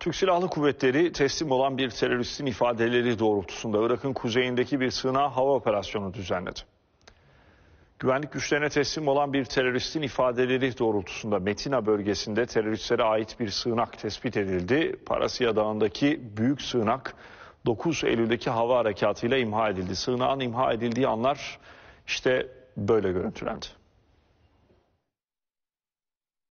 Türk Silahlı Kuvvetleri teslim olan bir teröristin ifadeleri doğrultusunda Irak'ın kuzeyindeki bir sığınağa hava operasyonu düzenledi. Güvenlik güçlerine teslim olan bir teröristin ifadeleri doğrultusunda Metina bölgesinde teröristlere ait bir sığınak tespit edildi. Parasya Dağı'ndaki büyük sığınak 9 Eylül'deki hava harekatıyla imha edildi. Sığınağın imha edildiği anlar işte böyle görüntülendi.